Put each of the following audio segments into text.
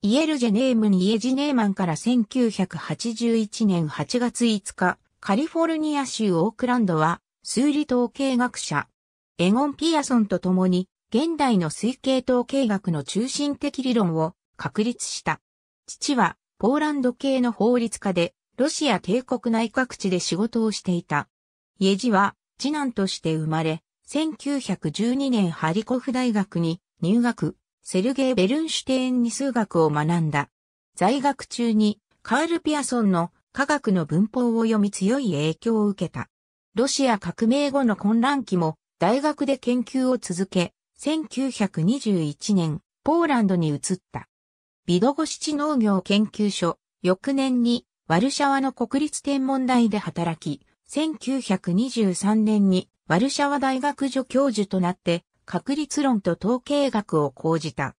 イエルジェネームにイエジネーマンから1981年8月5日、カリフォルニア州オークランドは、数理統計学者、エゴン・ピアソンと共に、現代の推計統計学の中心的理論を確立した。父は、ポーランド系の法律家で、ロシア帝国内各地で仕事をしていた。イエジは、次男として生まれ、1912年ハリコフ大学に入学。セルゲイ・ベルンシュテーンに数学を学んだ。在学中にカール・ピアソンの科学の文法を読み強い影響を受けた。ロシア革命後の混乱期も大学で研究を続け、1921年、ポーランドに移った。ビドゴシチ農業研究所、翌年にワルシャワの国立天文台で働き、1923年にワルシャワ大学助教授となって確率論と統計学を講じた。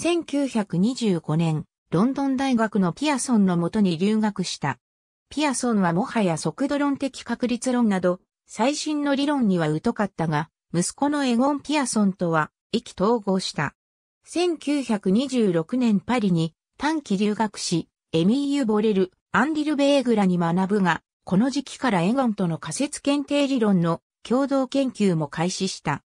1925年、ロンドン大学のピアソンのもとに留学した。ピアソンはもはや速度論的確率論など、最新の理論には疎かったが、息子のエゴン・ピアソンとは意気統合した。1926年パリに短期留学し、エミーユ・ボレル、アンディル・ベーグラに学ぶが、この時期からエゴンとの仮説検定理論の共同研究も開始した。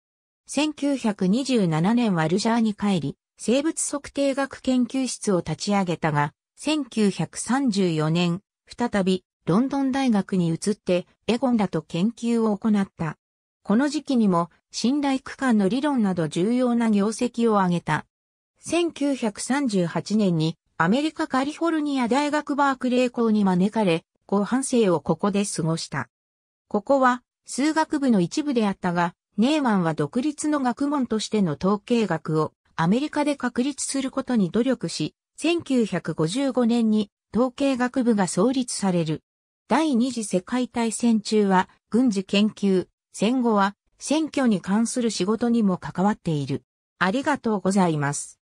1927年ワルジャーに帰り、生物測定学研究室を立ち上げたが、1934年、再びロンドン大学に移ってエゴンらと研究を行った。この時期にも信頼区間の理論など重要な業績を上げた。1938年にアメリカカリフォルニア大学バークレー校に招かれ、後半生をここで過ごした。ここは数学部の一部であったが、ネーマンは独立の学問としての統計学をアメリカで確立することに努力し、1955年に統計学部が創立される。第二次世界大戦中は軍事研究、戦後は選挙に関する仕事にも関わっている。ありがとうございます。